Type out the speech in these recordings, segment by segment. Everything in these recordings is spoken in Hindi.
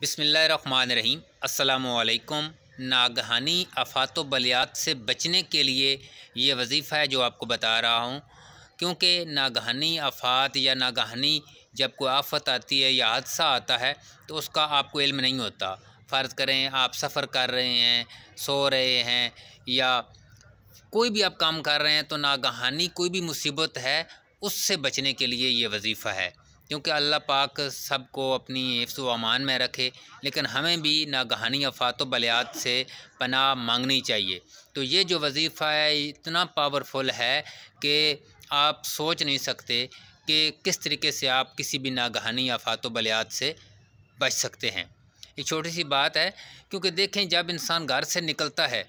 बिसमीम् अल्लाम नागहानी आफात बलियात से बचने के लिए ये वजीफ़ा है जो आपको बता रहा हूँ क्योंकि नागहानी आफात या नागहानी जब कोई आफत आती है या हादसा आता है तो उसका आपको इल्म नहीं होता फ़र्ज़ करें आप सफ़र कर रहे हैं सो रहे हैं या कोई भी आप काम कर रहे हैं तो नागहानी कोई भी मुसीबत है उससे बचने के लिए ये वजीफ़ा है क्योंकि अल्लाह पाक सबको अपनी हिफ्स अमान में रखे लेकिन हमें भी नागहानी अफात तो बलियात से पनाह मांगनी चाहिए तो ये जो वजीफ़ा है इतना पावरफुल है कि आप सोच नहीं सकते कि किस तरीके से आप किसी भी नागहानी अफात तो बलियात से बच सकते हैं एक छोटी सी बात है क्योंकि देखें जब इंसान घर से निकलता है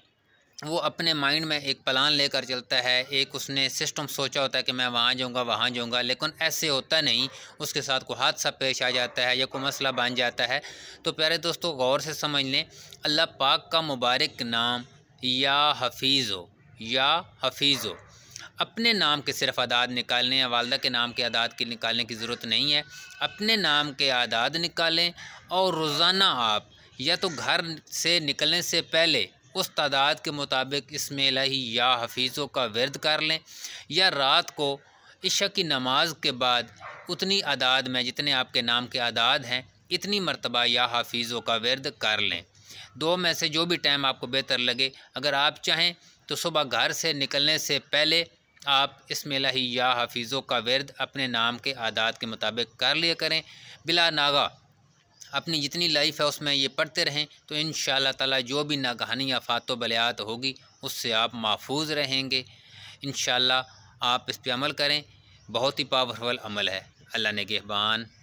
वो अपने माइंड में एक प्लान लेकर चलता है एक उसने सिस्टम सोचा होता है कि मैं वहाँ जाऊँगा वहाँ जाऊँगा लेकिन ऐसे होता नहीं उसके साथ को हादसा पेश आ जाता है या कोई मसला बन जाता है तो प्यारे दोस्तों गौर से समझ लें अल्लाह पाक का मुबारक नाम या हफीज़ हो या हफीज़ हो अपने नाम के सिर्फ आदाद निकालने या वालदा के नाम के आदाद की निकालने की ज़रूरत नहीं है अपने नाम के आदाद निकालें और रोज़ाना आप या तो घर से निकलने से पहले उस तादाद के मुताबिक इसमें लही या हफीज़ों का वर्द कर लें या रात को इशा की नमाज के बाद उतनी अदाद में जितने आपके नाम के अदाद हैं इतनी मरतबा या हफीज़ों का वर्द कर लें दो में से जो भी टाइम आपको बेहतर लगे अगर आप चाहें तो सुबह घर से निकलने से पहले आप इसमें लही या हफीज़ों का वर्द अपने नाम के आदात के मुताबिक कर लिया करें बिला नागा अपनी जितनी लाइफ है उसमें ये पढ़ते रहें तो इन ताला जो भी नागहानी फातो बलियात होगी उससे आप महफूज रहेंगे इन आप इस पर अमल करें बहुत ही पावरफुल अमल है अल्लाह ने गहबान